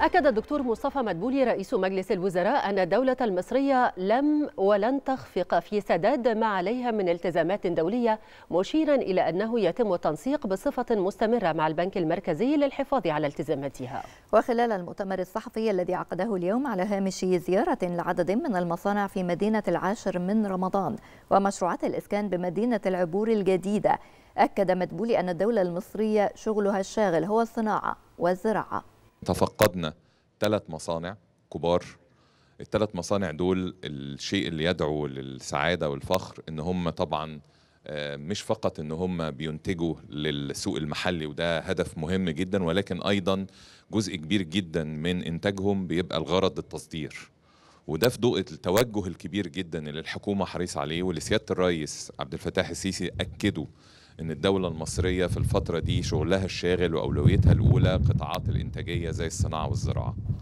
أكد الدكتور مصطفى مدبولي رئيس مجلس الوزراء أن الدولة المصرية لم ولن تخفق في سداد ما عليها من التزامات دولية مشيرا إلى أنه يتم التنسيق بصفة مستمرة مع البنك المركزي للحفاظ على التزاماتها وخلال المؤتمر الصحفي الذي عقده اليوم على هامش زيارة لعدد من المصانع في مدينة العاشر من رمضان ومشروعات الإسكان بمدينة العبور الجديدة أكد مدبولي أن الدولة المصرية شغلها الشاغل هو الصناعة والزراعة تفقدنا ثلاث مصانع كبار الثلاث مصانع دول الشيء اللي يدعو للسعاده والفخر ان هم طبعا آه، مش فقط ان هم بينتجوا للسوق المحلي وده هدف مهم جدا ولكن ايضا جزء كبير جدا من انتاجهم بيبقى الغرض التصدير وده في ضوء التوجه الكبير جدا اللي الحكومه حريصه عليه واللي سياده الرئيس عبد الفتاح السيسي اكدوا ان الدوله المصريه في الفتره دي شغلها الشاغل واولويتها الاولى قطاعات الانتاجيه زي الصناعه والزراعه